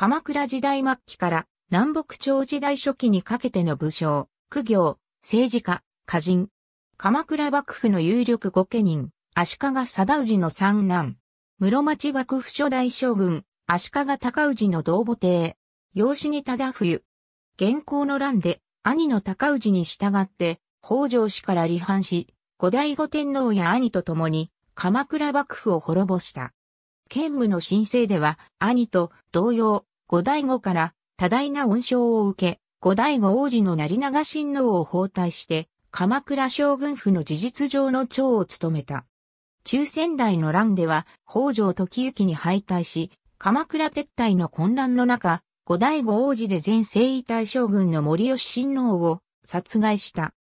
鎌倉時代末期から南北朝時代初期にかけての武将、苦行、政治家、歌人。鎌倉幕府の有力御家人、足利貞氏の三男。室町幕府初代将軍、足利尊氏の同母帝。養子に忠冬。現行の乱で、兄の高氏に従って、北条氏から離反し、後醍醐天皇や兄と共に、鎌倉幕府を滅ぼした。兼務の申請では、兄と同様、後醍醐から多大な恩賞を受け、後醍醐王子の成長親王を包帯して、鎌倉将軍府の事実上の長を務めた。中仙台の乱では、北条時行に敗退し、鎌倉撤退の混乱の中、後醍醐王子で前征夷大将軍の森吉親王を殺害した。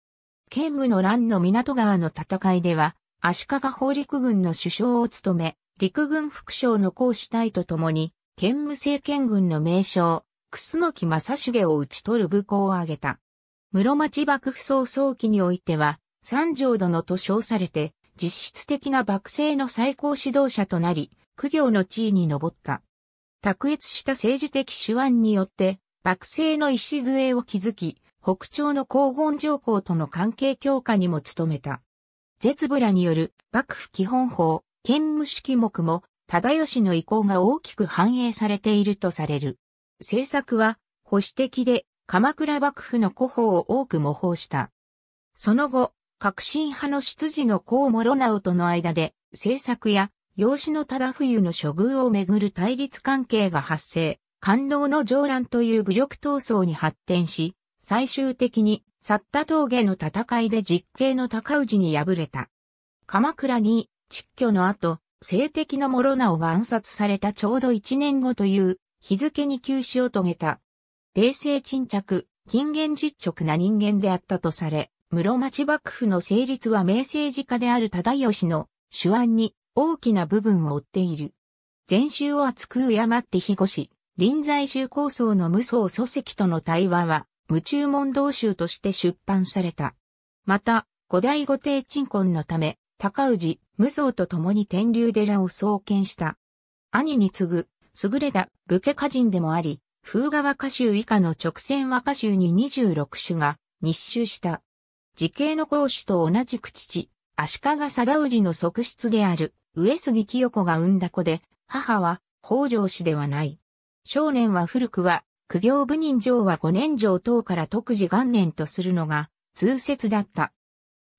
兼務の乱の港川の戦いでは、足利法陸軍の首相を務め、陸軍副将の講師隊と共に、建武政権軍の名称、楠木正重を討ち取る武功を挙げた。室町幕府早々期においては、三条殿と称されて、実質的な幕政の最高指導者となり、苦行の地位に上った。卓越した政治的手腕によって、幕政の礎を築き、北朝の黄金上皇との関係強化にも努めた。絶部らによる幕府基本法、兼務式目も忠義の意向が大きく反映されているとされる。政策は保守的で鎌倉幕府の古法を多く模倣した。その後、革新派の出自の高諸直との間で政策や養子の忠冬の処遇をめぐる対立関係が発生、官動の上乱という武力闘争に発展し、最終的に、去った峠の戦いで実刑の高氏に敗れた。鎌倉に、蟄居の後、性的の諸直が暗殺されたちょうど1年後という日付に休止を遂げた。冷静沈着、近現実直な人間であったとされ、室町幕府の成立は明政治家である忠義の手腕に大きな部分を負っている。禅宗を厚く敬って庇護し、臨済宗構想の無双祖籍との対話は、無中問答集として出版された。また、古代御帝鎮魂のため、高氏、無双と共に天竜寺を創建した。兄に次ぐ、優れた武家家人でもあり、風河和歌集以下の直線和歌集に26種が日集した。時系の講師と同じく父、足利貞氏の側室である上杉清子が産んだ子で、母は北条氏ではない。少年は古くは、苦行部人上は五年上等から特次元年とするのが通説だった。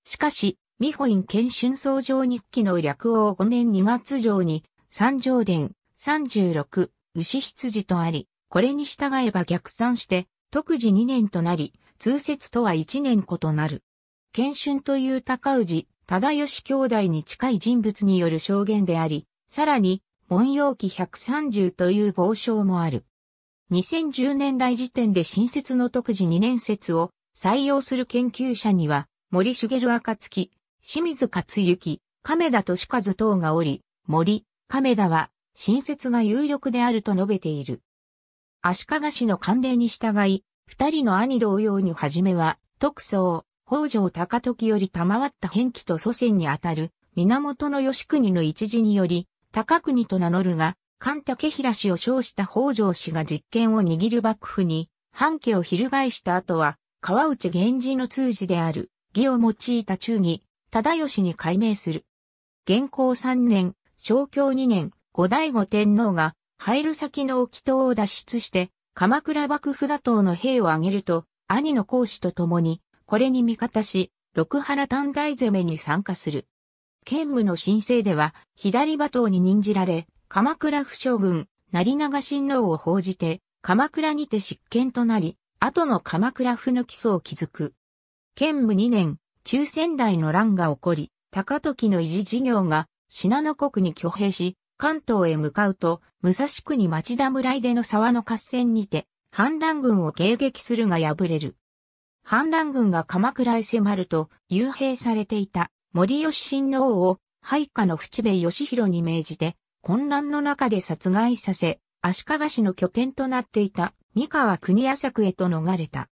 しかし、ミホイン県春草上日記の略王5年2月上に、三条伝、36、牛羊とあり、これに従えば逆算して、特時2年となり、通説とは1年異なる。県春という高氏、忠義兄弟に近い人物による証言であり、さらに、文様記130という傍証もある。2010年代時点で新設の特時2年説を採用する研究者には、森茂暁、清水勝之、亀田利和等がおり、森、亀田は、新設が有力であると述べている。足利氏の慣例に従い、二人の兄同様に初めは、特捜、北条高時より賜った変気と祖先にあたる、源義国の一時により、高国と名乗るが、菅武平氏を称した北条氏が実権を握る幕府に、半家を翻した後は、川内源氏の通事である、義を用いた忠義、忠義に改名する。元孝三年、昭教二年、後醍醐天皇が、入る先の沖島を脱出して、鎌倉幕府打倒の兵を挙げると、兄の孔子と共に、これに味方し、六原短大攻めに参加する。兼務の申請では、左馬頭に任じられ、鎌倉府将軍、成長親王を報じて、鎌倉にて執権となり、後の鎌倉府の基礎を築く。兼務二年、中仙台の乱が起こり、高時の維持事業が信濃国に挙兵し、関東へ向かうと、武蔵国町田村出の沢の合戦にて、反乱軍を迎撃するが敗れる。反乱軍が鎌倉へ迫ると、幽閉されていた森吉親王を配下の淵部義弘に命じて、混乱の中で殺害させ、足利氏の拠点となっていた三河国屋作へと逃れた。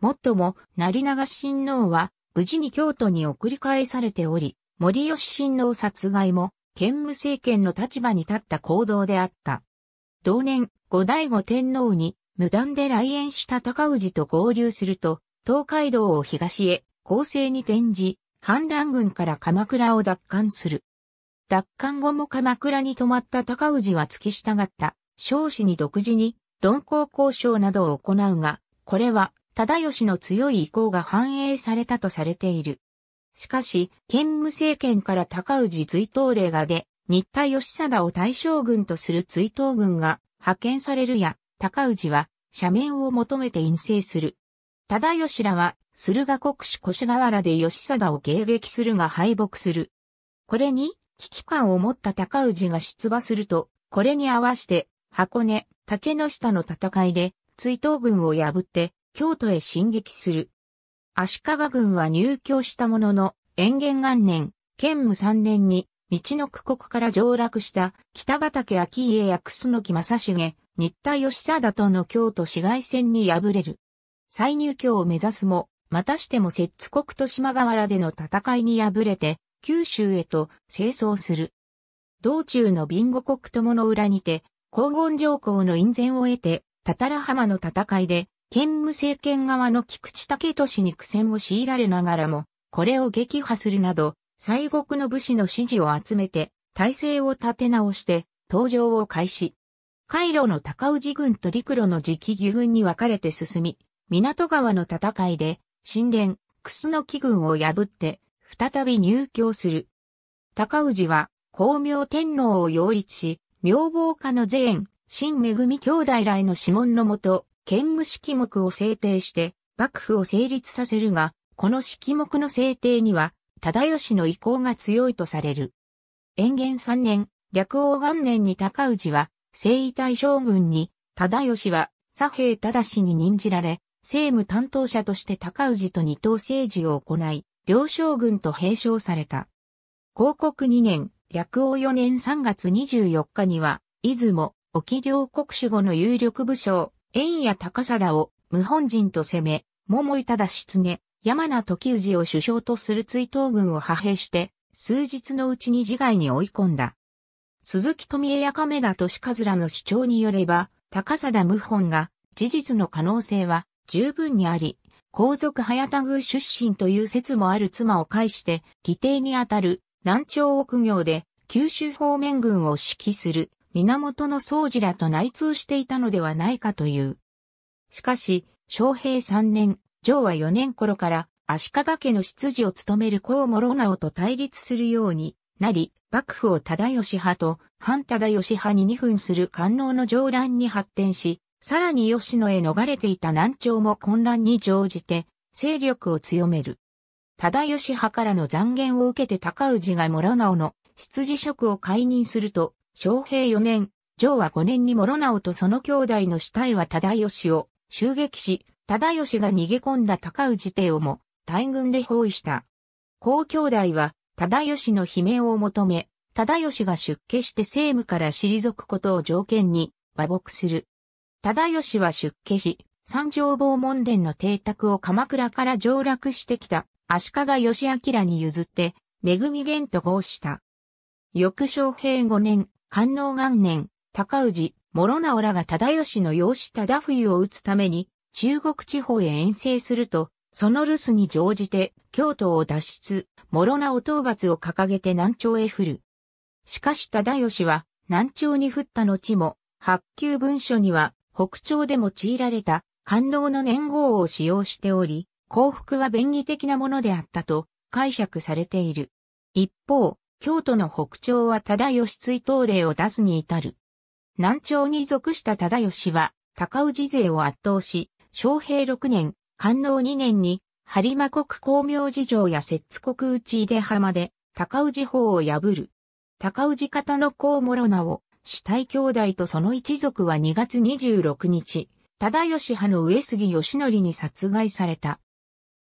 もっとも、成長親王は、無事に京都に送り返されており、森吉親王殺害も、兼務政権の立場に立った行動であった。同年、後醍醐天皇に、無断で来園した高氏と合流すると、東海道を東へ、攻勢に転じ、反乱軍から鎌倉を奪還する。奪還後も鎌倉に泊まった高氏は付き従った、少子に独自に、論行交渉などを行うが、これは忠義の強い意向が反映されたとされている。しかし、兼務政権から高氏追悼令が出、新田義貞を大将軍とする追悼軍が派遣されるや、高氏は、斜面を求めて陰性する。忠義らは、駿河国主越河原で義貞を迎撃するが敗北する。これに、危機感を持った高氏が出馬すると、これに合わせて、箱根、竹の下の戦いで、追悼軍を破って、京都へ進撃する。足利軍は入居したものの、延元元年、建武三年に、道の区国から上落した北畠秋家や楠木正重、新田義貞との京都市街戦に敗れる。再入居を目指すも、またしても摂津国と島河原での戦いに敗れて、九州へと清掃する。道中のビン国友の裏にて、黄金上皇の印宣を得て、たたら浜の戦いで、県務政権側の菊池武俊に苦戦を強いられながらも、これを撃破するなど、西国の武士の支持を集めて、体制を立て直して、登場を開始。海路の高氏軍と陸路の直義軍に分かれて進み、港川の戦いで、神殿、楠木軍を破って、再び入京する。高氏は、光明天皇を擁立し、明望家の善、新恵兄弟来の指紋のもと、兼務式目を制定して、幕府を成立させるが、この式目の制定には、忠義の意向が強いとされる。延元3年、略王元年に高氏は、征夷大将軍に、忠義は、左平忠に任じられ、政務担当者として高氏と二等政治を行い、両将軍と併称された。広告2年、略王4年3月24日には、出雲、沖両国守護の有力武将、円や高貞を無本人と攻め、桃井忠常、山名時氏を首相とする追悼軍を派兵して、数日のうちに自害に追い込んだ。鈴木富江や亀田利和らの主張によれば、高貞無本が事実の可能性は十分にあり、皇族早田宮出身という説もある妻を介して、議定にあたる南朝奥行で九州方面軍を指揮する源の総次らと内通していたのではないかという。しかし、昌平3年、上和4年頃から足利家の執事を務める高諸直と対立するようになり、幕府を忠義派と反忠義派に二分する官能の上乱に発展し、さらに吉野へ逃れていた南朝も混乱に乗じて、勢力を強める。忠義派からの残言を受けて高氏が諸直の執事職を解任すると、昭平4年、上は5年に諸直とその兄弟の死体は忠義を襲撃し、忠義が逃げ込んだ高氏帝をも大軍で包囲した。高兄弟は忠義の悲鳴を求め、忠義が出家して政務から退くことを条件に和睦する。忠義は出家し、三条坊門殿の邸宅を鎌倉から上洛してきた足利義明に譲って、恵み源と合した。翌昭平5年、官能元年、高氏、諸直らが忠義の養子忠冬を討つために、中国地方へ遠征すると、その留守に乗じて、京都を脱出、諸直討伐を掲げて南朝へ降る。しかし忠義は、南朝に降った後も、発給文書には、北朝で用いられた、官能の年号を使用しており、幸福は便宜的なものであったと解釈されている。一方、京都の北朝は忠義追悼令を出すに至る。南朝に属した忠義は、高氏勢を圧倒し、昭平6年、官能2年に、播磨国光明寺城や摂津国内出浜で、高氏法を破る。高氏方の子諸名を、死体兄弟とその一族は2月26日、忠義派の上杉義則に殺害された。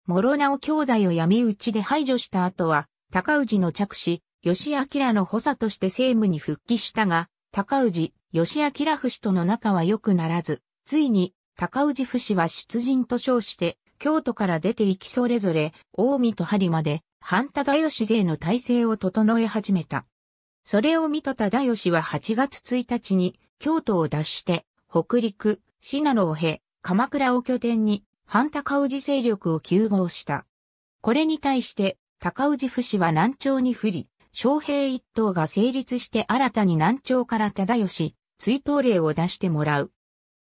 諸直兄弟を闇討ちで排除した後は、高氏の着手、吉明の補佐として政務に復帰したが、高氏、吉明不氏との仲は良くならず、ついに高氏不氏は出陣と称して、京都から出て行きそれぞれ、大見と針まで、半忠義勢の体制を整え始めた。それを見た忠義は8月1日に、京都を脱して、北陸、信濃を経、鎌倉を拠点に、半高氏勢力を急合した。これに対して、高氏不氏は南朝に不利、将兵一党が成立して新たに南朝から忠義、追悼令を出してもらう。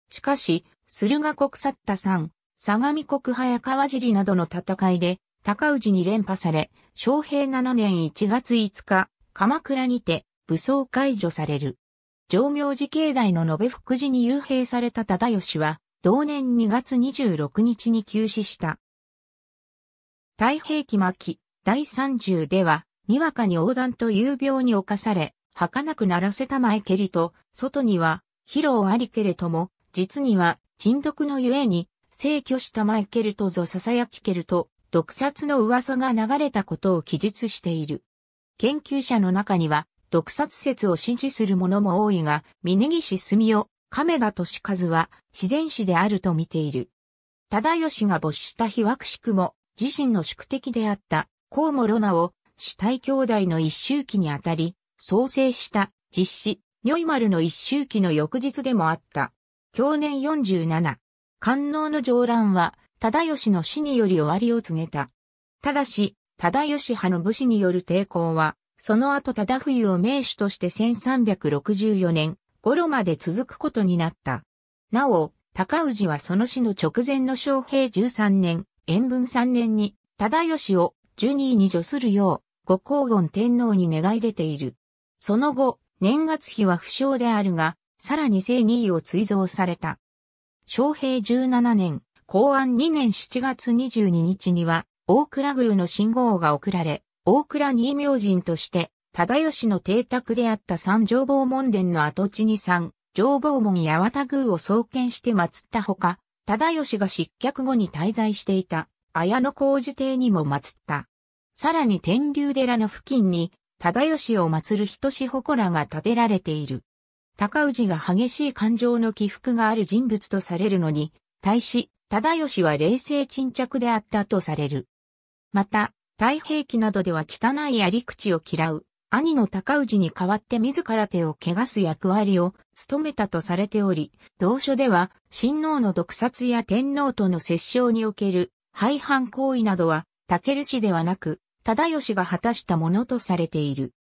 しかし、駿河国去った山、相模国早川尻などの戦いで、高氏に連覇され、将兵七年一月五日、鎌倉にて武装解除される。上明寺境内の延福寺に幽閉された忠義は、同年2月26日に急死した。太平記末期第30では、にわかに横断という病に侵され、儚くならせたまえけりと、外には、疲労ありけれども、実には、沈毒のゆえに、逝去したまえけるとぞ囁きけると、毒殺の噂が流れたことを記述している。研究者の中には、毒殺説を支持する者も多いが、峯岸澄夫、亀田利和は、自然史であると見ている。忠義が没した日はくしくも、自身の宿敵であった、ウモロナを死体兄弟の一周期にあたり、創生した実施、如意丸の一周期の翌日でもあった。去年47、観能の上乱は、忠義の死により終わりを告げた。ただし、忠義派の武士による抵抗は、その後忠冬を名手として1364年頃まで続くことになった。なお、高氏はその死の直前の昌平13年、延文3年に、忠義をジュニーに助するよう、ご光厳天皇に願い出ている。その後、年月日は不詳であるが、さらに正二位を追贈された。昭平17年、公安2年7月22日には、大倉宮の信号が送られ、大倉新明神として、忠義の邸宅であった三条坊門殿の跡地に三、上坊門八幡宮を創建して祀ったほか、忠義が失脚後に滞在していた、綾野小寺邸にも祀った。さらに天竜寺の付近に、忠義を祀る人志祠が建てられている。高氏が激しい感情の起伏がある人物とされるのに、対し、忠義は冷静沈着であったとされる。また、太平記などでは汚いやり口を嫌う、兄の高氏に代わって自ら手を汚す役割を務めたとされており、同書では、親王の毒殺や天皇との折衝における、廃藩行為などは、武氏ではなく、忠義が果たしたものとされている。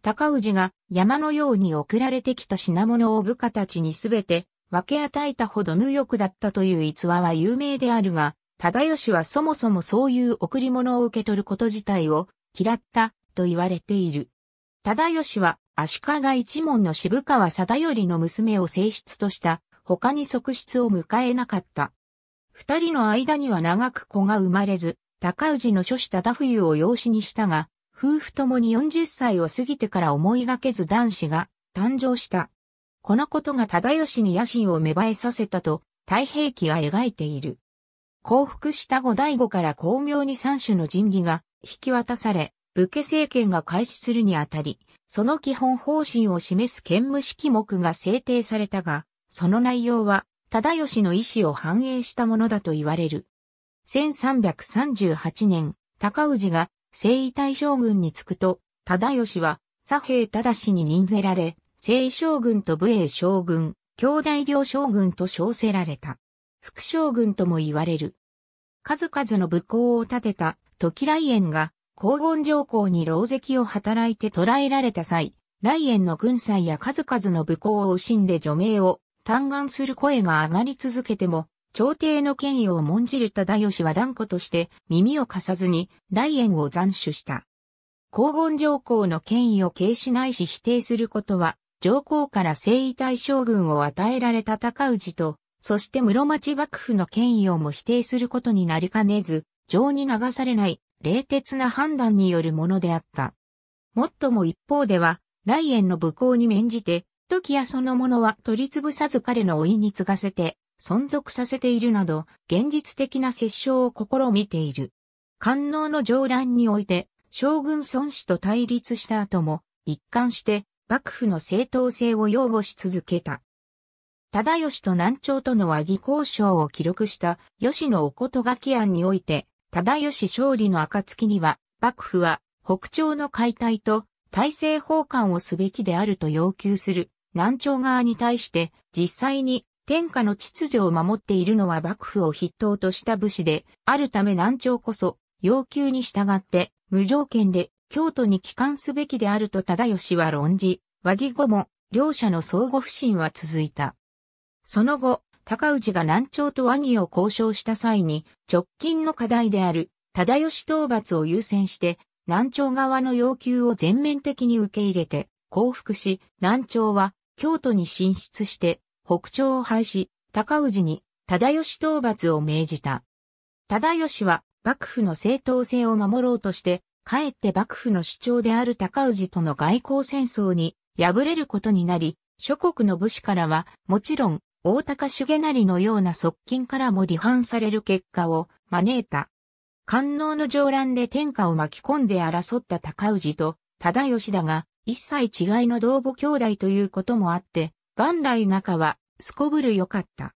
高氏が山のように送られてきた品物を部下たちにすべて分け与えたほど無欲だったという逸話は有名であるが、忠義はそもそもそういう贈り物を受け取ること自体を嫌ったと言われている。忠義は足利一門の渋川貞頼の娘を正室とした他に側室を迎えなかった。二人の間には長く子が生まれず、高氏の諸子忠冬を養子にしたが、夫婦ともに40歳を過ぎてから思いがけず男子が誕生した。このことが忠義に野心を芽生えさせたと、太平記は描いている。降伏した後第五から巧妙に三種の神器が引き渡され、武家政権が開始するにあたり、その基本方針を示す兼務式目が制定されたが、その内容は、忠義の意思を反映したものだと言われる。1338年、高氏が征夷大将軍に就くと、忠義は左平忠氏に任せられ、征夷将軍と武衛将軍、兄弟両将軍と称せられた。副将軍とも言われる。数々の武功を立てた時来園が、黄金上皇に牢石を働いて捕らえられた際、来園の軍祭や数々の武功を惜しんで除名を嘆願する声が上がり続けても、朝廷の権威を重んじる忠義は断固として耳を貸さずに雷炎を斬首した。黄金上皇の権威を軽視ないし否定することは、上皇から征夷大将軍を与えられた高氏と、そして室町幕府の権威をも否定することになりかねず、情に流されない冷徹な判断によるものであった。もっとも一方では、来園の武功に免じて、時やそのものは取り潰さず彼の老いに継がせて、存続させているなど、現実的な折衝を試みている。官能の上乱において、将軍孫子と対立した後も、一貫して幕府の正当性を擁護し続けた。忠義と南朝との和議交渉を記録した吉野おことがき案において、忠義勝利の暁には、幕府は北朝の解体と体制奉還をすべきであると要求する南朝側に対して実際に天下の秩序を守っているのは幕府を筆頭とした武士で、あるため南朝こそ、要求に従って、無条件で、京都に帰還すべきであると忠義は論じ、和議後も、両者の相互不信は続いた。その後、高氏が南朝と和議を交渉した際に、直近の課題である、忠義討伐を優先して、南朝側の要求を全面的に受け入れて、降伏し、南朝は、京都に進出して、北朝を廃し、高氏に忠義討伐を命じた。忠義は幕府の正当性を守ろうとして、かえって幕府の主張である高氏との外交戦争に敗れることになり、諸国の武士からは、もちろん、大高重成のような側近からも離反される結果を招いた。官能の上乱で天下を巻き込んで争った高氏と、忠義だが、一切違いの同母兄弟ということもあって、元来中は、すこぶる良かった。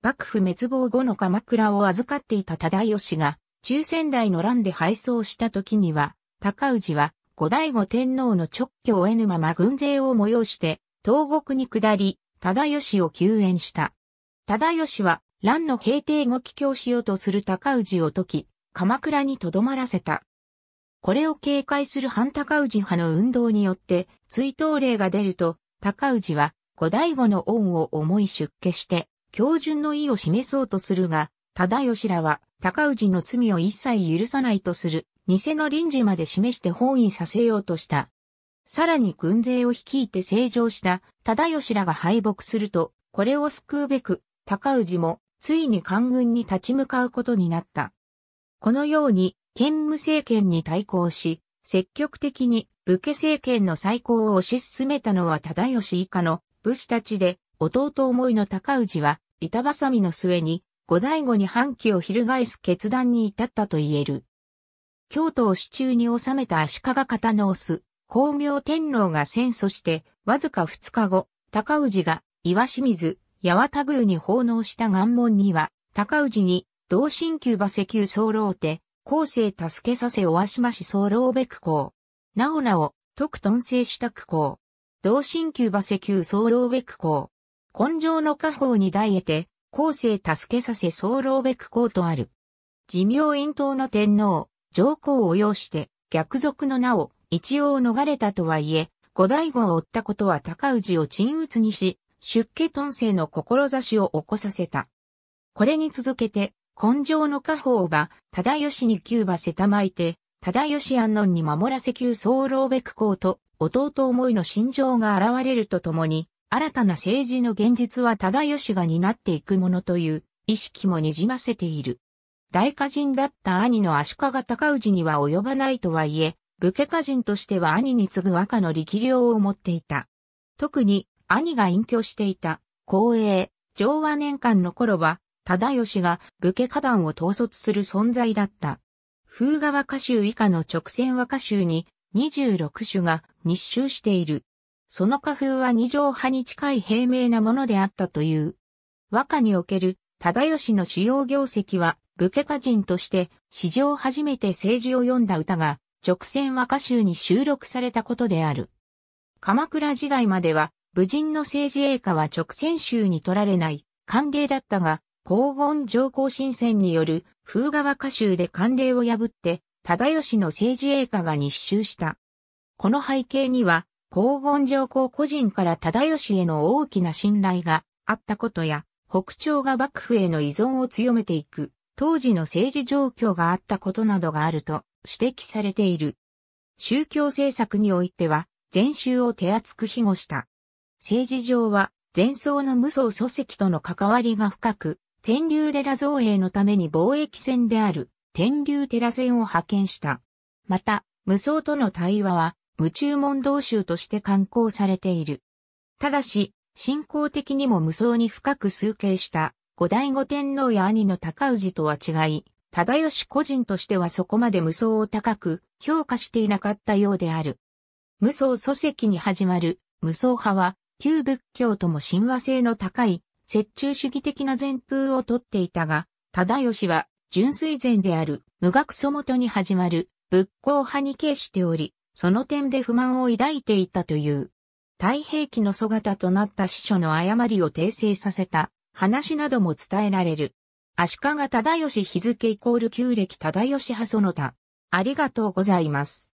幕府滅亡後の鎌倉を預かっていた忠義が、中仙台の乱で敗走した時には、高氏は、後醍醐天皇の直居を得ぬまま軍勢を催して、東国に下り、忠義を救援した。忠義は、乱の平定後帰郷しようとする高氏を解き、鎌倉に留まらせた。これを警戒する反高氏派の運動によって、追悼令が出ると、高氏は、後醍醐の恩を思い出家して、教順の意を示そうとするが、忠義らは、高氏の罪を一切許さないとする、偽の臨時まで示して本意させようとした。さらに軍勢を率いて成長した忠義らが敗北すると、これを救うべく、高氏も、ついに官軍に立ち向かうことになった。このように、兼務政権に対抗し、積極的に武家政権の再興を推し進めたのは忠義以下の武士たちで、弟思いの高氏は、板挟みの末に、後醍醐に反旗を翻す決断に至ったと言える。京都を手中に収めた足利方のオス、光明天皇が戦争して、わずか2日後、高氏が、岩清水、八幡宮に奉納した願文には、高氏に、同心級馬石油総楼手、後世助けさせおわしまし総楼べく公。なおなお、特頓生した苦公。同心級馬石級僧老べく校。根性の家宝に代えて、後世助けさせ僧老べくとある。寿命院頭の天皇、上皇を要して、逆賊の名を一応逃れたとはいえ、後醍醐を追ったことは高氏を鎮鬱にし、出家遁世の志を起こさせた。これに続けて、根性の家宝は、忠義に旧馬世たまいて、忠義安穏に守らせ旧僧老べく校と、弟思いの心情が現れるとともに、新たな政治の現実は忠義が担っていくものという意識もにじませている。大家人だった兄の足利尊氏には及ばないとはいえ、武家家人としては兄に次ぐ和歌の力量を持っていた。特に兄が隠居していた光栄、昭和年間の頃は、忠義が武家花壇を統率する存在だった。風河和歌集以下の直線和歌集に26種が日集している。その花風は二条派に近い平明なものであったという。和歌における忠義の主要業績は、武家歌人として史上初めて政治を読んだ歌が、直線和歌集に収録されたことである。鎌倉時代までは、武人の政治栄華は直線集に取られない、慣例だったが、黄金上皇新選による風画和歌集で慣例を破って、忠義の政治栄華が日周した。この背景には、黄金上皇個人から忠義への大きな信頼があったことや、北朝が幕府への依存を強めていく、当時の政治状況があったことなどがあると指摘されている。宗教政策においては、禅宗を手厚く庇護した。政治上は、前奏の無双祖籍との関わりが深く、天竜寺造営のために貿易船である天竜寺船を派遣した。また、無双との対話は、無注文同州として刊行されている。ただし、信仰的にも無双に深く崇敬した後醍醐天皇や兄の高氏とは違い、忠義個人としてはそこまで無双を高く評価していなかったようである。無双礎石に始まる無双派は、旧仏教とも親和性の高い、折衷主義的な前風をとっていたが、忠義は純粋善である、無学祖元に始まる、仏教派に傾しており、その点で不満を抱いていたという。太平記の姿となった司書の誤りを訂正させた話なども伝えられる。足利忠義日付イコール旧暦忠義派その他。ありがとうございます。